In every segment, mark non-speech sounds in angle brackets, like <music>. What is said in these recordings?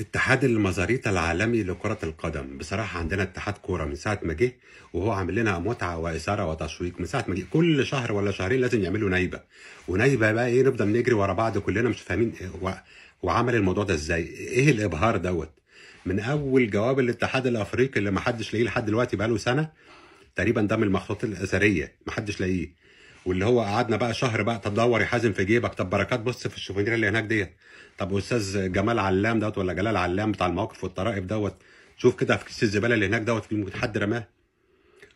اتحاد المزاريطة العالمي لكرة القدم بصراحة عندنا اتحاد كورة من ساعة ما جه وهو عامل لنا متعة وإثارة وتشويق من ساعة ما جه كل شهر ولا شهرين لازم يعملوا نايبة ونايبة بقى إيه نفضل نجري ورا بعض كلنا مش فاهمين إيه و... وعمل الموضوع ده إزاي إيه الإبهار دوت من أول جواب الاتحاد الأفريقي اللي محدش لاقيه لحد دلوقتي بقاله سنة تقريبا ده من المخطوطات الأثرية محدش لاقيه واللي هو قعدنا بقى شهر بقى طب دور يا حازم في جيبك طب بركات بص في الشوفينير اللي هناك ديت طب استاذ جمال علام دوت ولا جلال علام بتاع المواقف والطرائف دوت شوف كده في كيس الزباله اللي هناك دوت في ممكن حد رماه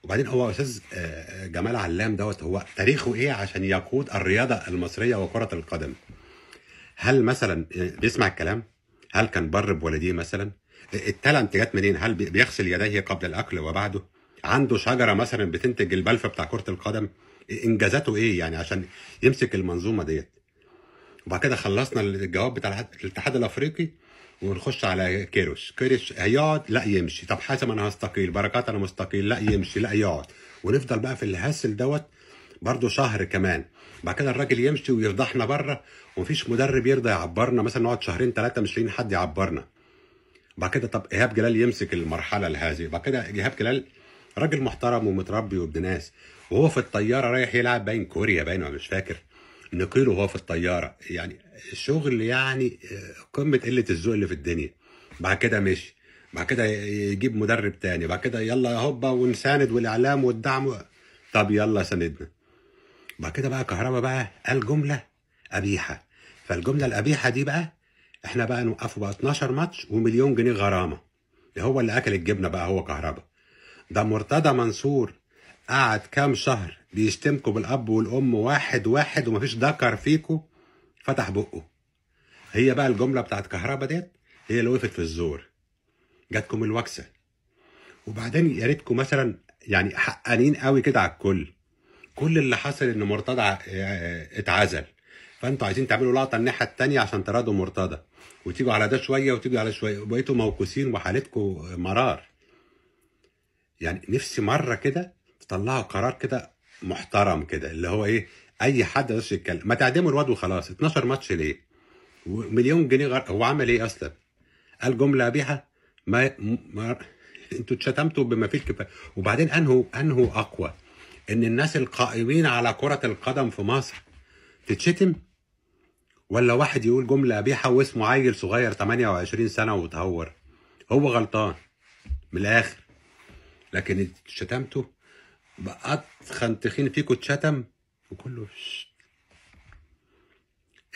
وبعدين هو استاذ آه، آه، جمال علام دوت هو تاريخه ايه عشان يقود الرياضه المصريه وكره القدم هل مثلا آه، بيسمع الكلام هل كان بر بوالديه مثلا التالنت جت منين هل بيغسل يديه قبل الاكل وبعده عنده شجره مثلا بتنتج البلفه بتاع كره القدم انجازاته ايه يعني عشان يمسك المنظومه ديت وبعد كده خلصنا الجواب بتاع الاتحاد الافريقي ونخش على كيروش كيروش هيقعد لا يمشي طب حازم انا هستقيل بركات انا مستقيل لا يمشي لا يقعد ونفضل بقى في الهسل دوت برضه شهر كمان بعد كده الراجل يمشي ويفضحنا بره ومفيش مدرب يرضى يعبرنا مثلا نقعد شهرين ثلاثه مش لاقيين حد يعبرنا بعد كده طب ايهاب جلال يمسك المرحله هذه بعد كده ايهاب جلال راجل محترم ومتربي وابن ناس وهو في الطياره رايح يلعب باين كوريا باين ولا مش فاكر نقيله وهو في الطياره يعني الشغل يعني آه، قمه قله الذوق اللي في الدنيا بعد كده مشي بعد كده يجيب مدرب تاني بعد كده يلا هوبا ونساند والاعلام والدعم طب يلا ساندنا بعد كده بقى كهربا بقى قال جمله قبيحه فالجمله القبيحه دي بقى احنا بقى نوقفه بقى 12 ماتش ومليون جنيه غرامه ده هو اللي اكل الجبنه بقى هو كهربا ده مرتضى منصور قعد كام شهر بيشتمكوا بالاب والام واحد واحد ومفيش ذكر فيكوا فتح بقه هي بقى الجمله بتاعت كهربا ديت هي اللي وقفت في الزور جاتكم الوكسه وبعدين يا ريتكم مثلا يعني حقانين قوي كده على الكل كل اللي حصل ان مرتضى آه، اتعزل فانتوا عايزين تعملوا لقطه الناحيه الثانيه عشان تراضوا مرتضى وتيجوا على ده شويه وتيجوا على شويه بقيتوا موكوسين وحالتكم مرار يعني نفسي مره كده تطلعوا قرار كده محترم كده اللي هو ايه اي حد ما يتكلم ما تعدموا الواد وخلاص 12 ماتش ليه ومليون جنيه غر... هو عمل ايه اصلا قال جمله قبيحه ما, ما... <laughs> انتوا اتشتمتوا بما فيه الكفايه وبعدين انه انه اقوى ان الناس القائمين على كره القدم في مصر تتشتم ولا واحد يقول جمله قبيحه واسمه عيل صغير 28 سنه وتهور هو غلطان من الاخر لكن شتمته بأتخن تخين فيكوا اتشتم وكله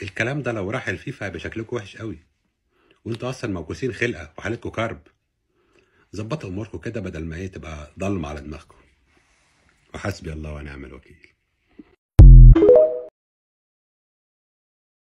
الكلام ده لو راح الفيفا هيبقى شكلكم وحش قوي وانتوا اصلا موكوسين خلقه وحالتكم كرب ظبطوا اموركم كده بدل ما هي ايه تبقى ضلمه على دماغكم وحسبي الله ونعم الوكيل